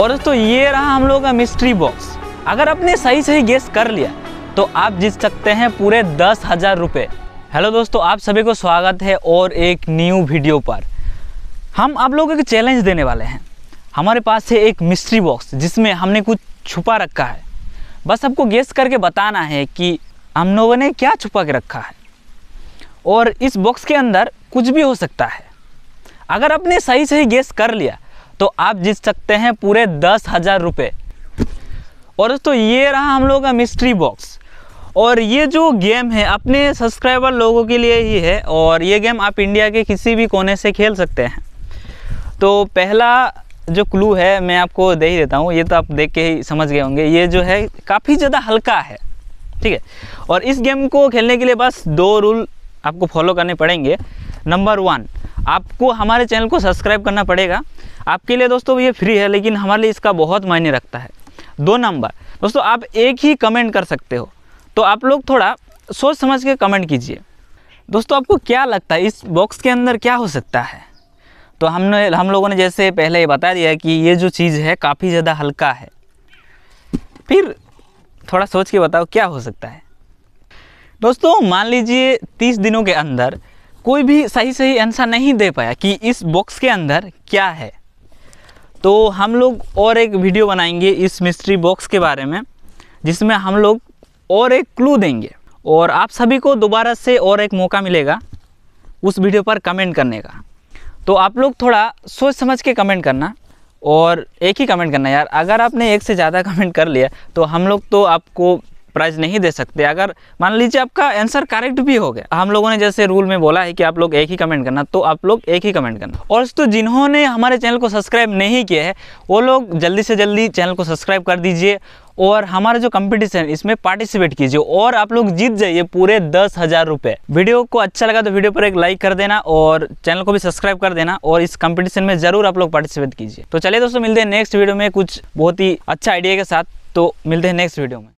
और दोस्तों ये रहा हम लोगों का मिस्ट्री बॉक्स अगर आपने सही सही गेस कर लिया तो आप जीत सकते हैं पूरे दस हज़ार रुपये हेलो दोस्तों आप सभी को स्वागत है और एक न्यू वीडियो पर हम आप लोगों को चैलेंज देने वाले हैं हमारे पास है एक मिस्ट्री बॉक्स जिसमें हमने कुछ छुपा रखा है बस आपको गेस करके बताना है कि हम लोगों ने क्या छुपा के रखा है और इस बॉक्स के अंदर कुछ भी हो सकता है अगर आपने सही सही गेस कर लिया तो आप जीत सकते हैं पूरे दस हज़ार रुपये और दोस्तों ये रहा हम लोग का मिस्ट्री बॉक्स और ये जो गेम है अपने सब्सक्राइबर लोगों के लिए ही है और ये गेम आप इंडिया के किसी भी कोने से खेल सकते हैं तो पहला जो क्लू है मैं आपको दे ही देता हूँ ये तो आप देख के ही समझ गए होंगे ये जो है काफ़ी ज़्यादा हल्का है ठीक है और इस गेम को खेलने के लिए बस दो रूल आपको फॉलो करने पड़ेंगे नंबर वन आपको हमारे चैनल को सब्सक्राइब करना पड़ेगा आपके लिए दोस्तों ये फ्री है लेकिन हमारे लिए इसका बहुत मायने रखता है दो नंबर दोस्तों आप एक ही कमेंट कर सकते हो तो आप लोग थोड़ा सोच समझ के कमेंट कीजिए दोस्तों आपको क्या लगता है इस बॉक्स के अंदर क्या हो सकता है तो हमने हम लोगों ने जैसे पहले बता दिया कि ये जो चीज़ है काफ़ी ज़्यादा हल्का है फिर थोड़ा सोच के बताओ क्या हो सकता है दोस्तों मान लीजिए तीस दिनों के अंदर कोई भी सही सही आंसर नहीं दे पाया कि इस बॉक्स के अंदर क्या है तो हम लोग और एक वीडियो बनाएंगे इस मिस्ट्री बॉक्स के बारे में जिसमें हम लोग और एक क्लू देंगे और आप सभी को दोबारा से और एक मौका मिलेगा उस वीडियो पर कमेंट करने का तो आप लोग थोड़ा सोच समझ के कमेंट करना और एक ही कमेंट करना यार अगर आपने एक से ज़्यादा कमेंट कर लिया तो हम लोग तो आपको प्राइज़ नहीं दे सकते अगर मान लीजिए आपका आंसर करेक्ट भी हो गया हम लोगों ने जैसे रूल में बोला है कि आप लोग एक ही कमेंट करना तो आप लोग एक ही कमेंट करना और तो जिन्होंने हमारे चैनल को सब्सक्राइब नहीं किया है वो लोग जल्दी से जल्दी चैनल को सब्सक्राइब कर दीजिए और हमारा जो कंपटीशन है इसमें पार्टिसिपेट कीजिए और आप लोग जीत जाइए पूरे दस हज़ार रुपये वीडियो को अच्छा लगा तो वीडियो पर एक लाइक कर देना और चैनल को भी सब्सक्राइब कर देना और इस कंपटीशन में ज़रूर आप लोग पार्टिसिपेट कीजिए तो चलिए दोस्तों मिलते हैं नेक्स्ट वीडियो में कुछ बहुत ही अच्छा आइडिया के साथ तो मिलते हैं नेक्स्ट वीडियो में